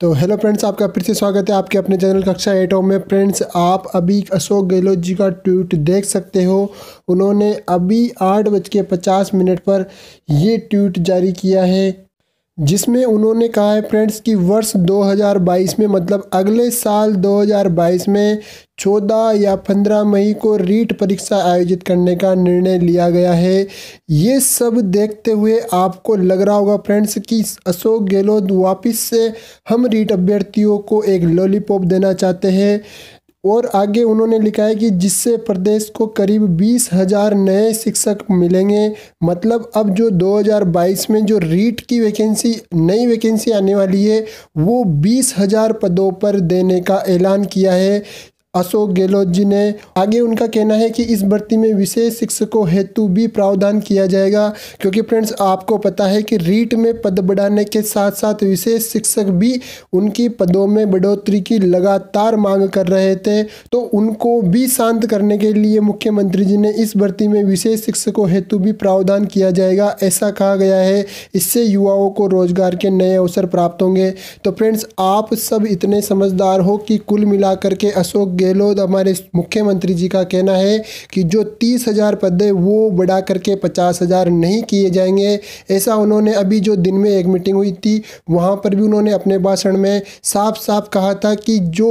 तो hello friends आपका फिर से स्वागत है आपके अपने चैनल कक्षा एटो में फ्रेंड्स आप अभी अशोक गहलोत जी का ट्वीट देख सकते हो उन्होंने अभी आठ बज के पचास मिनट पर ये ट्वीट जारी किया है जिसमें उन्होंने कहा है फ्रेंड्स कि वर्ष 2022 में मतलब अगले साल 2022 में 14 या 15 मई को रीट परीक्षा आयोजित करने का निर्णय लिया गया है ये सब देखते हुए आपको लग रहा होगा फ्रेंड्स कि अशोक गहलोत वापस से हम रीट अभ्यर्थियों को एक लॉलीपॉप देना चाहते हैं और आगे उन्होंने लिखा है कि जिससे प्रदेश को करीब बीस हजार नए शिक्षक मिलेंगे मतलब अब जो 2022 में जो रीट की वैकेंसी नई वैकेंसी आने वाली है वो बीस हजार पदों पर देने का ऐलान किया है अशोक गहलोत जी ने आगे उनका कहना है कि इस भर्ती में विशेष शिक्षकों हेतु भी प्रावधान किया जाएगा क्योंकि फ्रेंड्स आपको पता है कि रीट में पद बढ़ाने के साथ साथ विशेष शिक्षक भी उनकी पदों में बढ़ोतरी की लगातार मांग कर रहे थे तो उनको भी शांत करने के लिए मुख्यमंत्री जी ने इस भर्ती में विशेष शिक्षकों हेतु भी प्रावधान किया जाएगा ऐसा कहा गया है इससे युवाओं को रोजगार के नए अवसर प्राप्त होंगे तो फ्रेंड्स आप सब इतने समझदार हो कि कुल मिलाकर के अशोक गहलोत हमारे मुख्यमंत्री जी का कहना है कि जो तीस हज़ार पद है वो बढ़ा करके पचास हज़ार नहीं किए जाएंगे ऐसा उन्होंने अभी जो दिन में एक मीटिंग हुई थी वहाँ पर भी उन्होंने अपने भाषण में साफ साफ कहा था कि जो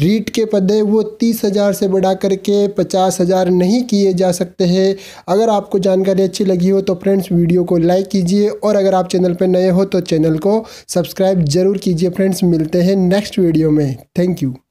रीट के पद है वो तीस हज़ार से बढ़ा करके पचास हज़ार नहीं किए जा सकते हैं अगर आपको जानकारी अच्छी लगी हो तो फ्रेंड्स वीडियो को लाइक कीजिए और अगर आप चैनल पर नए हो तो चैनल को सब्सक्राइब ज़रूर कीजिए फ्रेंड्स मिलते हैं नेक्स्ट वीडियो में थैंक यू